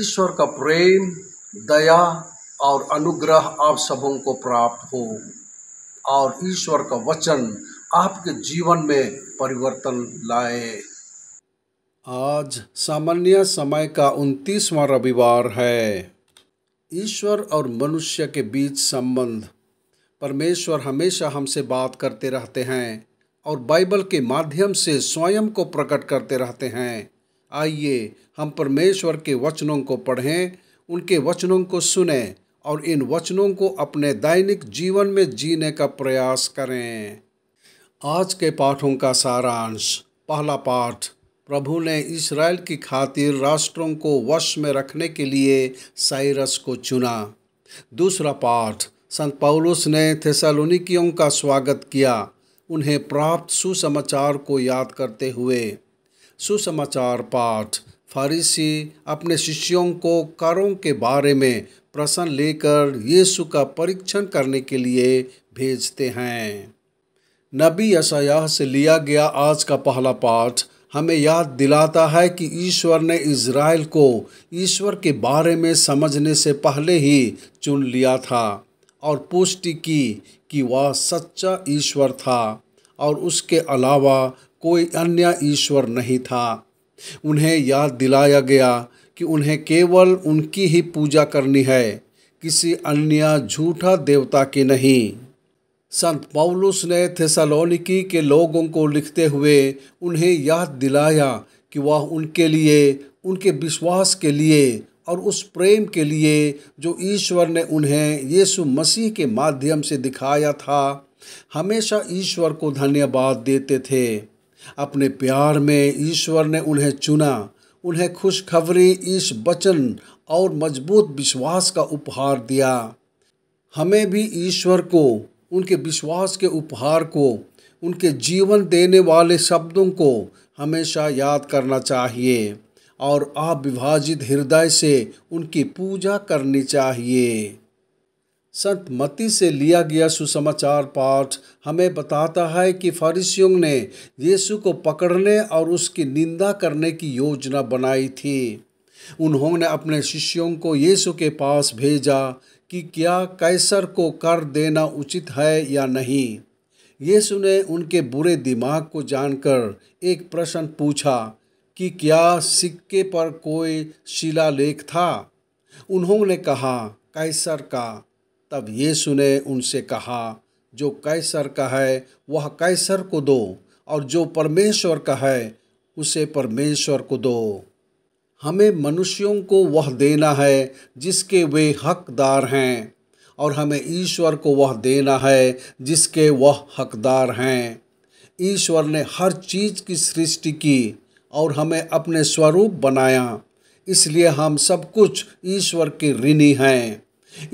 ईश्वर का प्रेम दया और अनुग्रह आप सबों को प्राप्त हो और ईश्वर का वचन आपके जीवन में परिवर्तन लाए आज सामान्य समय का उनतीसवा रविवार है ईश्वर और मनुष्य के बीच संबंध परमेश्वर हमेशा हमसे बात करते रहते हैं और बाइबल के माध्यम से स्वयं को प्रकट करते रहते हैं आइए हम परमेश्वर के वचनों को पढ़ें उनके वचनों को सुने और इन वचनों को अपने दैनिक जीवन में जीने का प्रयास करें आज के पाठों का सारांश पहला पाठ प्रभु ने इसराइल की खातिर राष्ट्रों को वश में रखने के लिए साइरस को चुना दूसरा पाठ संत पौलुस ने थेसालोनिकियों का स्वागत किया उन्हें प्राप्त सुसमाचार को याद करते हुए सुसमाचार पाठ फारिसी अपने शिष्यों को करों के बारे में प्रश्न लेकर यीशु का परीक्षण करने के लिए भेजते हैं नबी यशायाह से लिया गया आज का पहला पाठ हमें याद दिलाता है कि ईश्वर ने इज़राइल को ईश्वर के बारे में समझने से पहले ही चुन लिया था और पुष्टि की कि वह सच्चा ईश्वर था और उसके अलावा कोई अन्य ईश्वर नहीं था उन्हें याद दिलाया गया कि उन्हें केवल उनकी ही पूजा करनी है किसी अन्य झूठा देवता की नहीं संत पौलुस ने थेसालोनिकी के लोगों को लिखते हुए उन्हें याद दिलाया कि वह उनके लिए उनके विश्वास के लिए और उस प्रेम के लिए जो ईश्वर ने उन्हें यीशु मसीह के माध्यम से दिखाया था हमेशा ईश्वर को धन्यवाद देते थे अपने प्यार में ईश्वर ने उन्हें चुना उन्हें खुशखबरी इस वचन और मजबूत विश्वास का उपहार दिया हमें भी ईश्वर को उनके विश्वास के उपहार को उनके जीवन देने वाले शब्दों को हमेशा याद करना चाहिए और अविभाजित हृदय से उनकी पूजा करनी चाहिए संत मती से लिया गया सुसमाचार पाठ हमें बताता है कि फारिसियों ने यीशु को पकड़ने और उसकी निंदा करने की योजना बनाई थी उन्होंने अपने शिष्यों को यीशु के पास भेजा कि क्या कैसर को कर देना उचित है या नहीं यीशु ने उनके बुरे दिमाग को जानकर एक प्रश्न पूछा कि क्या सिक्के पर कोई शिलालेख था उन्होंने कहा कैसर का तब यीशु ने उनसे कहा जो कैसर का है वह कैसर को दो और जो परमेश्वर का है उसे परमेश्वर को दो हमें मनुष्यों को वह देना है जिसके वे हकदार हैं और हमें ईश्वर को वह देना है जिसके वह हकदार हैं ईश्वर ने हर चीज़ की सृष्टि की और हमें अपने स्वरूप बनाया इसलिए हम सब कुछ ईश्वर के ऋणी हैं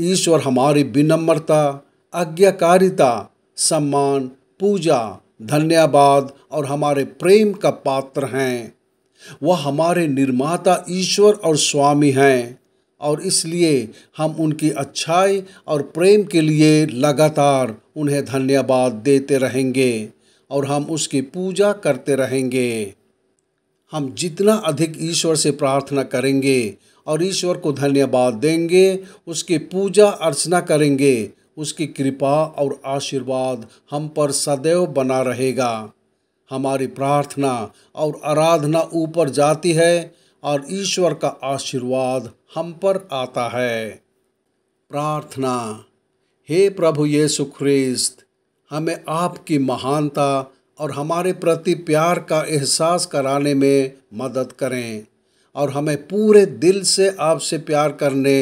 ईश्वर हमारी विनम्रता आज्ञाकारिता सम्मान पूजा धन्यवाद और हमारे प्रेम का पात्र हैं वह हमारे निर्माता ईश्वर और स्वामी हैं और इसलिए हम उनकी अच्छाई और प्रेम के लिए लगातार उन्हें धन्यवाद देते रहेंगे और हम उसकी पूजा करते रहेंगे हम जितना अधिक ईश्वर से प्रार्थना करेंगे और ईश्वर को धन्यवाद देंगे उसकी पूजा अर्चना करेंगे उसकी कृपा और आशीर्वाद हम पर सदैव बना रहेगा हमारी प्रार्थना और आराधना ऊपर जाती है और ईश्वर का आशीर्वाद हम पर आता है प्रार्थना हे प्रभु ये सुख्रीस्त हमें आपकी महानता और हमारे प्रति प्यार का एहसास कराने में मदद करें और हमें पूरे दिल से आपसे प्यार करने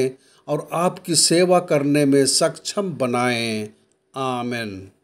और आपकी सेवा करने में सक्षम बनाएं आमिन